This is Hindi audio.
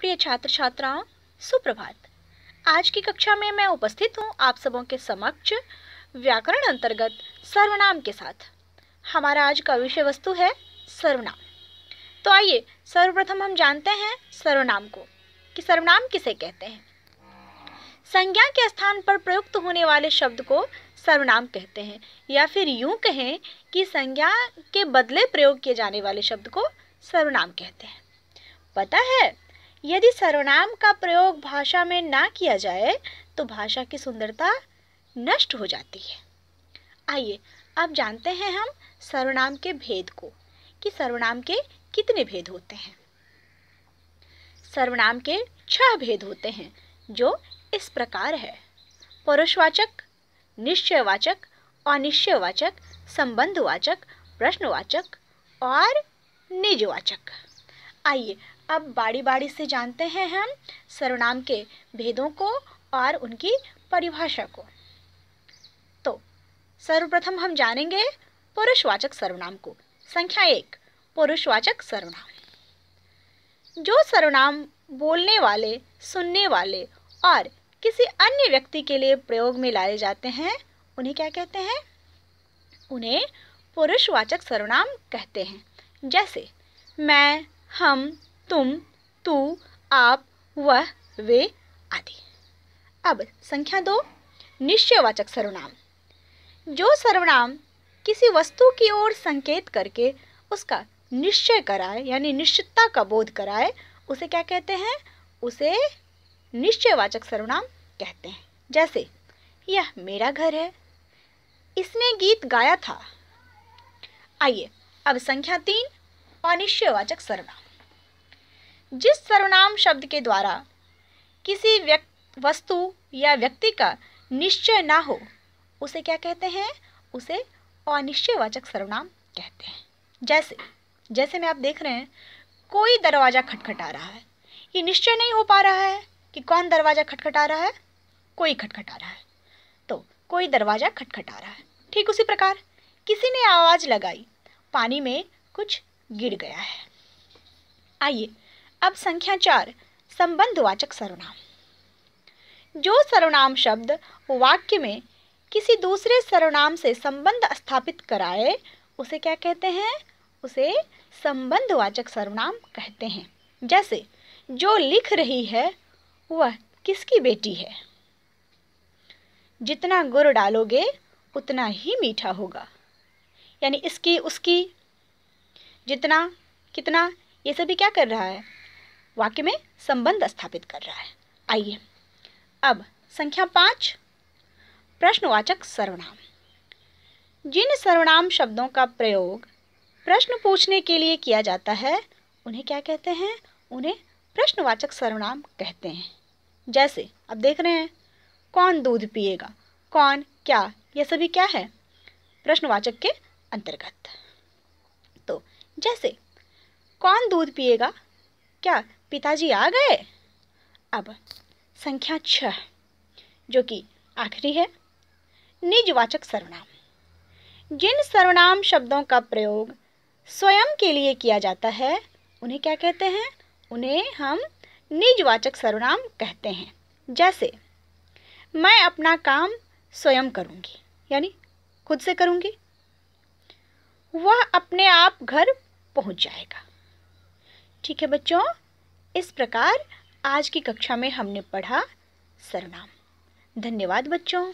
प्रिय छात्र छात्राओं सुप्रभात आज की कक्षा में मैं उपस्थित हूँ आप सबों के समक्ष व्याकरण अंतर्गत सर्वनाम के साथ हमारा आज का विषय वस्तु है सर्वनाम तो आइए सर्वप्रथम हम जानते हैं सर्वनाम को कि सर्वनाम किसे कहते हैं संज्ञा के स्थान पर प्रयुक्त होने वाले शब्द को सर्वनाम कहते हैं या फिर यूं कहें कि संज्ञा के बदले प्रयोग किए जाने वाले शब्द को सर्वनाम कहते हैं पता है यदि सर्वनाम का प्रयोग भाषा में ना किया जाए तो भाषा की सुंदरता नष्ट हो जाती है आइए अब जानते हैं हम सर्वनाम के भेद को कि सर्वनाम के कितने भेद होते हैं सर्वनाम के छह भेद होते हैं जो इस प्रकार है पुरुषवाचक निश्चयवाचक अनिश्चयवाचक संबंधवाचक प्रश्नवाचक और निजवाचक आइए अब बारी बारी से जानते हैं हम सर्वनाम के भेदों को और उनकी परिभाषा को तो सर्वप्रथम हम जानेंगे पुरुषवाचक सर्वनाम को संख्या एक पुरुषवाचक सर्वनाम जो सर्वनाम बोलने वाले सुनने वाले और किसी अन्य व्यक्ति के लिए प्रयोग में लाए जाते हैं उन्हें क्या कहते हैं उन्हें पुरुषवाचक सर्वनाम कहते हैं जैसे मैं हम तुम तू आप वह वे आदि अब संख्या दो निश्चयवाचक सर्वनाम जो सर्वनाम किसी वस्तु की ओर संकेत करके उसका निश्चय कराए यानी निश्चितता का बोध कराए उसे क्या कहते हैं उसे निश्चयवाचक सर्वनाम कहते हैं जैसे यह मेरा घर है इसने गीत गाया था आइए अब संख्या तीन अनिश्चयवाचक सर्वनाम जिस सर्वनाम शब्द के द्वारा किसी व्यक्ति वस्तु या व्यक्ति का निश्चय ना हो उसे क्या कहते हैं उसे अनिश्चयवाचक सर्वनाम कहते हैं जैसे जैसे में आप देख रहे हैं कोई दरवाज़ा खटखटा रहा है ये निश्चय नहीं हो पा रहा है कि कौन दरवाज़ा खटखटा रहा है कोई खटखटा रहा है तो कोई दरवाज़ा खटखटा रहा है ठीक उसी प्रकार किसी ने आवाज़ लगाई पानी में कुछ गिर गया है आइए अब संख्या चार संबंधवाचक सर्वनाम जो सर्वनाम शब्द वाक्य में किसी दूसरे सर्वनाम से संबंध स्थापित कराए उसे क्या कहते हैं उसे संबंधवाचक सर्वनाम कहते हैं जैसे जो लिख रही है वह किसकी बेटी है जितना गुड़ डालोगे उतना ही मीठा होगा यानी इसकी उसकी जितना कितना ये सभी क्या कर रहा है वाक्य में संबंध स्थापित कर रहा है आइए अब संख्या पांच प्रश्नवाचक सर्वनाम जिन सर्वनाम शब्दों का प्रयोग प्रश्न पूछने के लिए किया जाता है उन्हें क्या कहते हैं उन्हें प्रश्नवाचक सर्वनाम कहते हैं जैसे अब देख रहे हैं कौन दूध पिएगा कौन क्या यह सभी क्या है प्रश्नवाचक के अंतर्गत तो जैसे कौन दूध पिएगा क्या पिताजी आ गए अब संख्या छः जो कि आखिरी है निजवाचक सर्वनाम जिन सर्वनाम शब्दों का प्रयोग स्वयं के लिए किया जाता है उन्हें क्या कहते हैं उन्हें हम निजवाचक सर्वनाम कहते हैं जैसे मैं अपना काम स्वयं करूँगी यानी खुद से करूँगी वह अपने आप घर पहुँच जाएगा ठीक है बच्चों इस प्रकार आज की कक्षा में हमने पढ़ा सरनाम धन्यवाद बच्चों